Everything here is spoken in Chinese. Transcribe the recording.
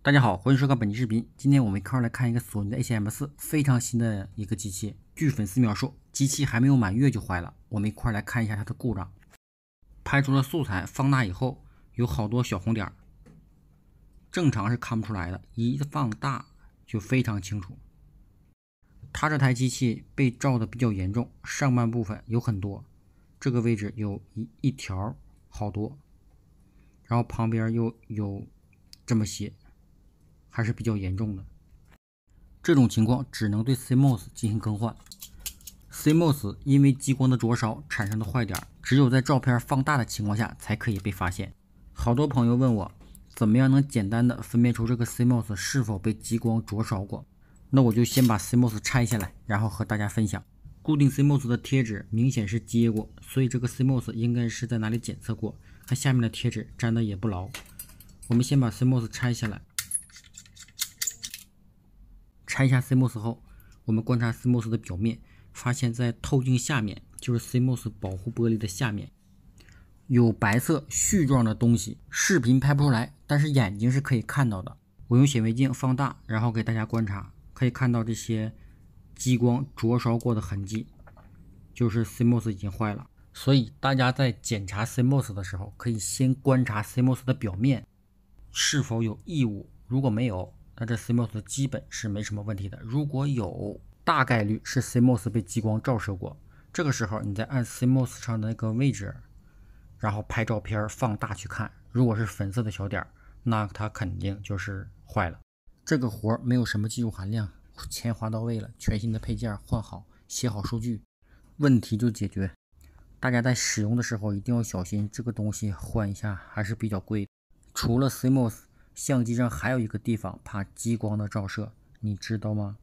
大家好，欢迎收看本期视频。今天我们一块来看一个索尼的 A7M4，非常新的一个机器。据粉丝描述，机器还没有满月就坏了。我们一块来看一下它的故障。拍出了素材，放大以后有好多小红点，正常是看不出来的，一放大就非常清楚。它这台机器被照的比较严重，上半部分有很多，这个位置有一一条好多，然后旁边又有这么些。还是比较严重的，这种情况只能对 CMOS 进行更换。CMOS 因为激光的灼烧产生的坏点，只有在照片放大的情况下才可以被发现。好多朋友问我，怎么样能简单的分辨出这个 CMOS 是否被激光灼烧过？那我就先把 CMOS 拆下来，然后和大家分享。固定 CMOS 的贴纸明显是揭过，所以这个 CMOS 应该是在哪里检测过？它下面的贴纸粘的也不牢。我们先把 CMOS 拆下来。拆下 CMOS 后，我们观察 CMOS 的表面，发现在透镜下面，就是 CMOS 保护玻璃的下面，有白色絮状的东西，视频拍不出来，但是眼睛是可以看到的。我用显微镜放大，然后给大家观察，可以看到这些激光灼烧过的痕迹，就是 CMOS 已经坏了。所以大家在检查 CMOS 的时候，可以先观察 CMOS 的表面是否有异物，如果没有。那这 CMOS 基本是没什么问题的。如果有大概率是 CMOS 被激光照射过，这个时候你再按 CMOS 上的那个位置，然后拍照片放大去看，如果是粉色的小点，那它肯定就是坏了。这个活没有什么技术含量，钱花到位了，全新的配件换好，写好数据，问题就解决。大家在使用的时候一定要小心，这个东西换一下还是比较贵。除了 CMOS。相机上还有一个地方怕激光的照射，你知道吗？